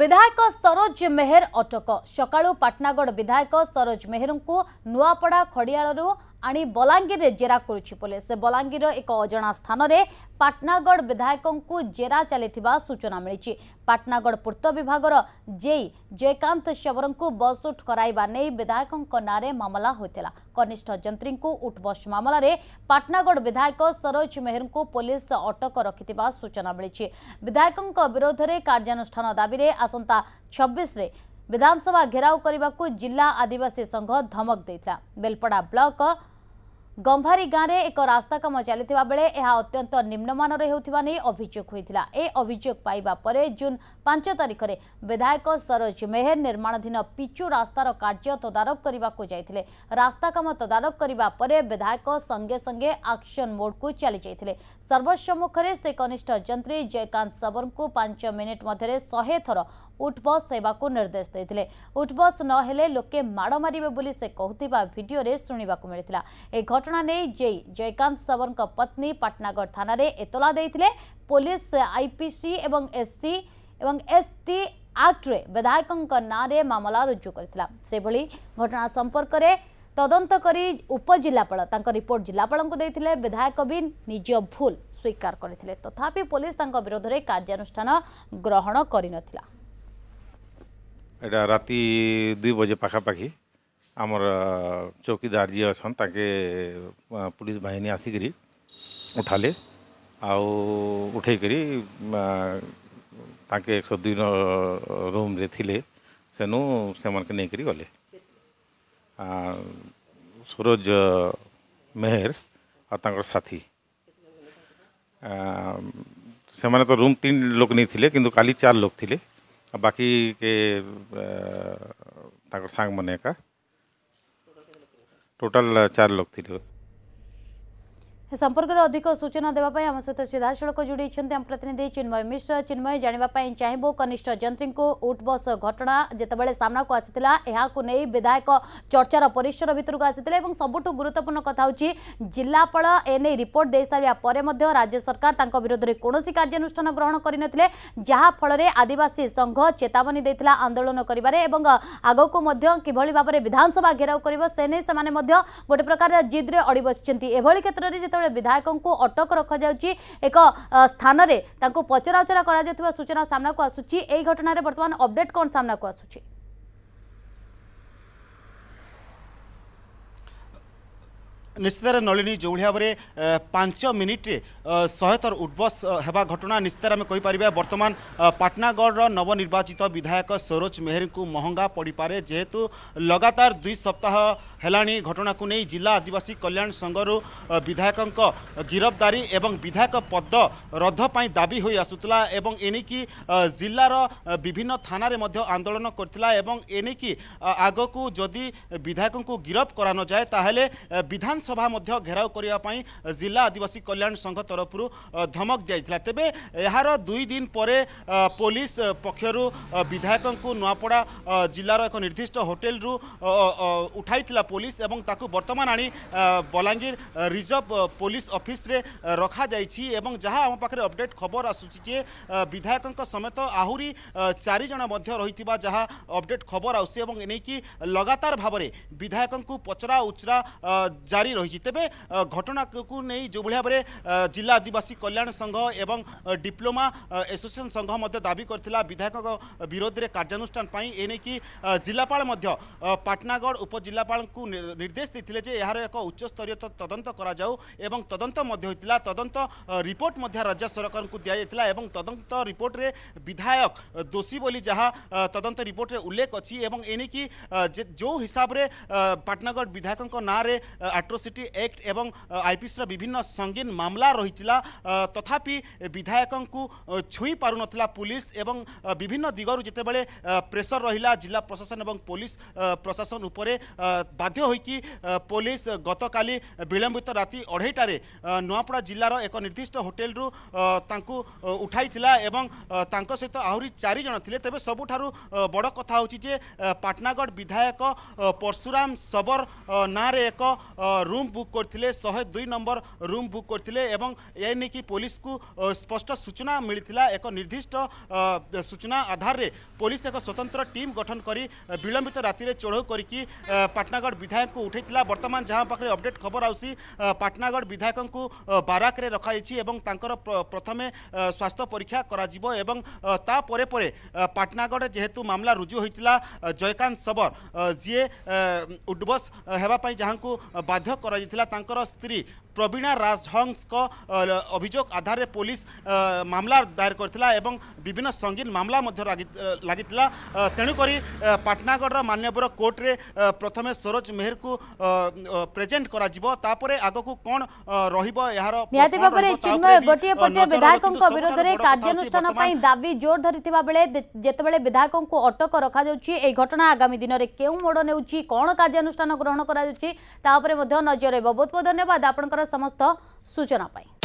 ବିଧାୟକ ସରୋଜ ମେହେର ଅଟକ ସକାଳୁ ପାଟଣାଗଡ଼ ବିଧାୟକ ସରୋଜ ମେହେରଙ୍କୁ ନୂଆପଡ଼ା ଖଡ଼ିଆଳରୁ आनी आलांगीर जेरा कर बलांगीर एक अजा स्थान में पटनागड़ को जेरा चली सूचना मिली पटनागड़ पूर्त विभाग जेई जयकांत शबर को बसउट कराइवा नहीं विधायकों नाँ मामला होता कनिष्ठ जंत्री को उठबस मामलें पटनागड़ विधायक सरोज मेहर को पुलिस अटक रखि सूचना मिली विधायकों विरोध में कार्यानुष्ठान दावी आसंता छब्बीस विधानसभा घेराव करने को जिला आदिवासी संघ धमक देता बेलपड़ा ब्लक ଗମ୍ଭାରୀ ଗାଁରେ ଏକ ରାସ୍ତା କାମ ଚାଲିଥିବା ବେଳେ ଏହା ଅତ୍ୟନ୍ତ ନିମ୍ନମାନର ହେଉଥିବା ନେଇ ଅଭିଯୋଗ ହୋଇଥିଲା ଏ ଅଭିଯୋଗ ପାଇବା ପରେ ଜୁନ୍ ପାଞ୍ଚ ତାରିଖରେ ବିଧାୟକ ସରୋଜ ମେହେର ନିର୍ମାଣାଧୀନ ପିଚୁ ରାସ୍ତାର କାର୍ଯ୍ୟ ତଦାରଖ କରିବାକୁ ଯାଇଥିଲେ ରାସ୍ତା କାମ ତଦାରଖ କରିବା ପରେ ବିଧାୟକ ସଙ୍ଗେ ସଙ୍ଗେ ଆକ୍ସନ ମୋଡ୍କୁ ଚାଲିଯାଇଥିଲେ ସର୍ବସମ୍ମୁଖରେ ସେ କନିଷ୍ଠ ଯନ୍ତ୍ରୀ ଜୟକାନ୍ତ ସବରଙ୍କୁ ପାଞ୍ଚ ମିନିଟ୍ ମଧ୍ୟରେ ଶହେ ଥର ଉଠବସ୍ ହେବାକୁ ନିର୍ଦ୍ଦେଶ ଦେଇଥିଲେ ଉଠବସ୍ ନହେଲେ ଲୋକେ ମାଡ଼ ମାରିବେ ବୋଲି ସେ କହୁଥିବା ଭିଡ଼ିଓରେ ଶୁଣିବାକୁ ମିଳିଥିଲା ଏହି ଘଟଣା ଘଟଣା ନେଇ ଜେଇ ଜୟକାନ୍ତ ସବରଙ୍କ ପତ୍ନୀ ପାଟନାଗଡ଼ ଥାନାରେ ଏତଲା ଦେଇଥିଲେ ପୋଲିସ ଆଇପିସି ଏବଂ ଏସ୍ସି ଏବଂ ଏସ୍ଟି ଆକ୍ଟରେ ବିଧାୟକଙ୍କ ନାଁରେ ମାମଲା ରୁଜୁ କରିଥିଲା ସେଭଳି ଘଟଣା ସମ୍ପର୍କରେ ତଦନ୍ତ କରି ଉପଜିଲ୍ଲାପାଳ ତାଙ୍କ ରିପୋର୍ଟ ଜିଲ୍ଲାପାଳଙ୍କୁ ଦେଇଥିଲେ ବିଧାୟକ ବି ନିଜ ଭୁଲ ସ୍ୱୀକାର କରିଥିଲେ ତଥାପି ପୋଲିସ ତାଙ୍କ ବିରୋଧରେ କାର୍ଯ୍ୟାନୁଷ୍ଠାନ ଗ୍ରହଣ କରିନଥିଲା ଏଇଟା ରାତି ଦୁଇ ବଜେ ପାଖାପାଖି ଆମର ଚୌକିଦାର ଯିଏ ଅଛନ୍ ତାକେ ପୁଲିସ ବାହିନୀ ଆସିକିରି ଉଠାଲେ ଆଉ ଉଠେଇକିରି ତାଙ୍କେ ଏକଶହ ଦୁଇ ରୁମ୍ରେ ଥିଲେ ସେନୁ ସେମାନଙ୍କୁ ନେଇକିରି ଗଲେ ସୁରଜ ମେହେର ଆଉ ତାଙ୍କର ସାଥୀ ସେମାନେ ତ ରୁମ୍ ତିନି ଲୋକ ନେଇଥିଲେ କିନ୍ତୁ କାଲି ଚାରି ଲୋକ ଥିଲେ ଆଉ ବାକି କେ ତାଙ୍କର ସାଙ୍ଗମାନେ ଏକା टोटल चार लोग थे संपर्क में अधिक सूचना देवाई आम सहित सीधासख जोड़ प्रतिनिधि चिन्मय मिश्र चिन्मय जानवाप चाहिए कनिष्ठ जंत्री को उठ बस घटना जितेबाला सामना को आसाला नहीं विधायक चर्चार परिसर भरक आसी सबुठ गुरुत्वपूर्ण कथ हो जिलापा एने रिपोर्ट दे सारे राज्य सरकार विरोध में कौन कार्यानुषान ग्रहण करन जहाँफल आदिवासी संघ चेतावनी देता आंदोलन करवे आग विधानसभा घेराव कर गोटे प्रकार जिद्रे अड़ बस क्षेत्र में ଯେତେବେଳେ ବିଧାୟକଙ୍କୁ ଅଟକ ରଖାଯାଉଛି ଏକ ସ୍ଥାନରେ ତାଙ୍କୁ ପଚରାଉଚରା କରାଯାଉଥିବା ସୂଚନା ସାମ୍ନାକୁ ଆସୁଛି ଏହି ଘଟଣାରେ ବର୍ତ୍ତମାନ ଅପଡେଟ୍ କ'ଣ ସାମ୍ନାକୁ ଆସୁଛି ନିଶ୍ଚିତରେ ନଳିନୀ ଯେଉଁଭଳି ଭାବରେ ପାଞ୍ଚ ମିନିଟ୍ରେ ଶହେତର ଉଦ୍ବସ ହେବା ଘଟଣା ନିଶ୍ଚିତରେ ଆମେ କହିପାରିବା ବର୍ତ୍ତମାନ ପାଟନାଗଡ଼ର ନବନିର୍ବାଚିତ ବିଧାୟକ ସରୋଜ ମେହେରଙ୍କୁ ମହଙ୍ଗା ପଡ଼ିପାରେ ଯେହେତୁ ଲଗାତାର ଦୁଇ ସପ୍ତାହ ହେଲାଣି ଘଟଣାକୁ ନେଇ ଜିଲ୍ଲା ଆଦିବାସୀ କଲ୍ୟାଣ ସଂଘରୁ ବିଧାୟକଙ୍କ ଗିରଫଦାରୀ ଏବଂ ବିଧାୟକ ପଦ ରଦ୍ଧ ପାଇଁ ଦାବି ହୋଇ ଆସୁଥିଲା ଏବଂ ଏଣିକି ଜିଲ୍ଲାର ବିଭିନ୍ନ ଥାନାରେ ମଧ୍ୟ ଆନ୍ଦୋଳନ କରିଥିଲା ଏବଂ ଏଣିକି ଆଗକୁ ଯଦି ବିଧାୟକଙ୍କୁ ଗିରଫ କରାନଯାଏ ତାହେଲେ ବିଧାନ ବିଧାନସଭା ମଧ୍ୟ ଘେରାଉ କରିବା ପାଇଁ ଜିଲ୍ଲା ଆଦିବାସୀ କଲ୍ୟାଣ ସଂଘ ତରଫରୁ ଧମକ ଦିଆଯାଇଥିଲା ତେବେ ଏହାର ଦୁଇ ଦିନ ପରେ ପୋଲିସ ପକ୍ଷରୁ ବିଧାୟକଙ୍କୁ ନୂଆପଡ଼ା ଜିଲ୍ଲାର ଏକ ନିର୍ଦ୍ଦିଷ୍ଟ ହୋଟେଲରୁ ଉଠାଇଥିଲା ପୋଲିସ ଏବଂ ତାକୁ ବର୍ତ୍ତମାନ ଆଣି ବଲାଙ୍ଗୀର ରିଜର୍ଭ ପୋଲିସ ଅଫିସରେ ରଖାଯାଇଛି ଏବଂ ଯାହା ଆମ ପାଖରେ ଅପଡେଟ୍ ଖବର ଆସୁଛି ଯେ ବିଧାୟକଙ୍କ ସମେତ ଆହୁରି ଚାରିଜଣ ମଧ୍ୟ ରହିଥିବା ଯାହା ଅପଡେଟ୍ ଖବର ଆସୁଛି ଏବଂ ଏନେଇକି ଲଗାତାର ଭାବରେ ବିଧାୟକଙ୍କୁ ପଚରା ଉଚରା ଜାରି ଜାରି ରହିଛି ତେବେ ଘଟଣାକୁ ନେଇ ଯେଉଁଭଳି ଭାବରେ ଜିଲ୍ଲା ଆଦିବାସୀ କଲ୍ୟାଣ ସଂଘ ଏବଂ ଡିପ୍ଲୋମା ଏସୋସିଏସନ୍ ସଂଘ ମଧ୍ୟ ଦାବି କରିଥିଲା ବିଧାୟକଙ୍କ ବିରୋଧରେ କାର୍ଯ୍ୟାନୁଷ୍ଠାନ ପାଇଁ ଏନେଇକି ଜିଲ୍ଲାପାଳ ମଧ୍ୟ ପାଟନାଗଡ଼ ଉପଜିଲ୍ଲାପାଳଙ୍କୁ ନିର୍ଦ୍ଦେଶ ଦେଇଥିଲେ ଯେ ଏହାର ଏକ ଉଚ୍ଚସ୍ତରୀୟ ତଦନ୍ତ କରାଯାଉ ଏବଂ ତଦନ୍ତ ମଧ୍ୟ ହୋଇଥିଲା ତଦନ୍ତ ରିପୋର୍ଟ ମଧ୍ୟ ରାଜ୍ୟ ସରକାରଙ୍କୁ ଦିଆଯାଇଥିଲା ଏବଂ ତଦନ୍ତ ରିପୋର୍ଟରେ ବିଧାୟକ ଦୋଷୀ ବୋଲି ଯାହା ତଦନ୍ତ ରିପୋର୍ଟରେ ଉଲ୍ଲେଖ ଅଛି ଏବଂ ଏନେଇକି ଯେଉଁ ହିସାବରେ ପାଟନାଗଡ଼ ବିଧାୟକଙ୍କ ନାଁରେ ଆଟ୍ରୋ আট্রোসিটি একট এবং আইপিসির বিভিন্ন সঙ্গীন মামলা রয়েছে তথাপি বিধায়ক ছুঁই পারুনথিলা পুলিশ এবং বিভিন্ন দিগর যেতবে প্রেসর রহিলা জেলা প্রশাসন এবং পুলিশ প্রশাসন উপরে বাধ্য হয়েকি পুলিশ গতকালি বিলম্বিত রাতে অঢ়াইটার নয়াপড়া জেলার এক নির্দিষ্ট হোটেলু তাঁকু উঠাই এবং তাঁক সহ আহরি চারিজন লে তবে সবুঠার বড় কথা হচ্ছে যে পাটনাগড় বিধায়ক পরশুরাম সবর নাঁরে এক रूम बुक करते शहे दुई नंबर रूम बुक करते कि पुलिस को स्पष्ट सूचना मिलता एक निर्दिष्ट सूचना आधार में पुलिस एक स्वतंत्र टीम गठन कर विलंबित राति चढ़ऊ करके पटनागढ़ विधायक को उठाई बर्तमान जहाँ पाखे अपडेट खबर आसी पाटनागढ़ विधायक को बाराक रखाई प्रथम स्वास्थ्य परीक्षा कर पाटनागढ़ जेहेतु मामला रुजु जयकांत सबर जी उडबस होगा जहाँ बाध्य କରାଯାଇଥିଲା ତାଙ୍କର ସ୍ତ୍ରୀ প্রবীণা রাজহংসক অভিযোগ আধারে পুলিশ মামলা দায়ের করেছিল এবং বিভিন্ন সঙ্গীন মামলা মধ্যে লাগি তেণুকরি পাটনাগড়র মান্যবর কোর্টরে প্রথমে সরোজ মেহেরকু প্রেজেন্ট করা তাপরে আগকু কোন রহিব এর নিহতি ভাবে চিন্ময় গোটিয়ে পটে বিধায়কঙ্ক বিরোধে কার্যানুষ্ঠান পাই দাবি জোর ধরিথিবা বেলে যেতবেলে বিধায়কঙ্কু অটক রখা যাচ্ছে এই ঘটনা আগামী দিনরে কেউ মোড় নেউছি কোন কার্যানুষ্ঠান গ্রহণ করা যাচ্ছে তা উপরে মধ্য নজর রহিব বহুত বহুত ধন্যবাদ আপনার ସମସ୍ତ ସୂଚନା ପାଇଁ